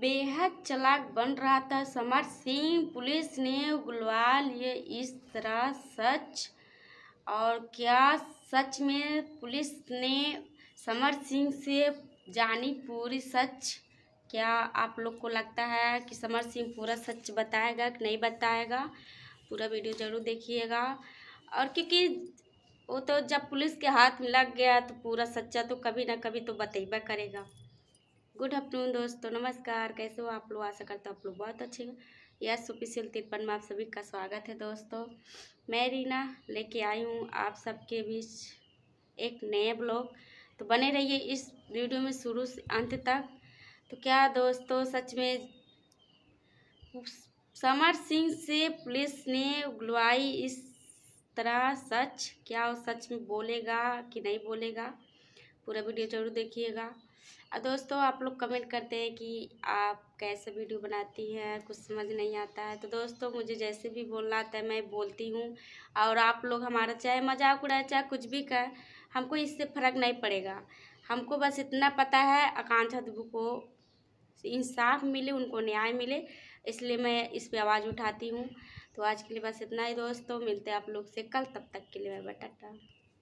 बेहद चलाक बन रहा था समर सिंह पुलिस ने बुलवा लिए इस तरह सच और क्या सच में पुलिस ने समर सिंह से जानी पूरी सच क्या आप लोग को लगता है कि समर सिंह पूरा सच बताएगा कि नहीं बताएगा पूरा वीडियो ज़रूर देखिएगा और क्योंकि वो तो जब पुलिस के हाथ में लग गया तो पूरा सच्चा तो कभी ना कभी तो बतेबा करेगा गुड आफ्टरनून दोस्तों नमस्कार कैसे हो आप लोग आशा हो आप लोग बहुत अच्छे हो यस ऑफिशियल तिरपन में आप सभी का स्वागत है दोस्तों मैं रीना लेके आई हूँ आप सबके बीच एक नए ब्लॉग तो बने रहिए इस वीडियो में शुरू से अंत तक तो क्या दोस्तों सच में समर सिंह से पुलिस ने उगलवाई इस तरह सच क्या वो सच में बोलेगा कि नहीं बोलेगा पूरा वीडियो जरूर देखिएगा दोस्तों आप लोग कमेंट करते हैं कि आप कैसे वीडियो बनाती हैं कुछ समझ नहीं आता है तो दोस्तों मुझे जैसे भी बोलना आता है मैं बोलती हूँ और आप लोग हमारा चाहे मजाक उड़ाए चाहे कुछ भी कहें हमको इससे फ़र्क नहीं पड़ेगा हमको बस इतना पता है आकांक्षा दुबू को इंसाफ मिले उनको न्याय मिले इसलिए मैं इस पर आवाज़ उठाती हूँ तो आज के लिए बस इतना ही दोस्तों मिलते हैं आप लोग से कल तब तक के लिए मैं बटाटा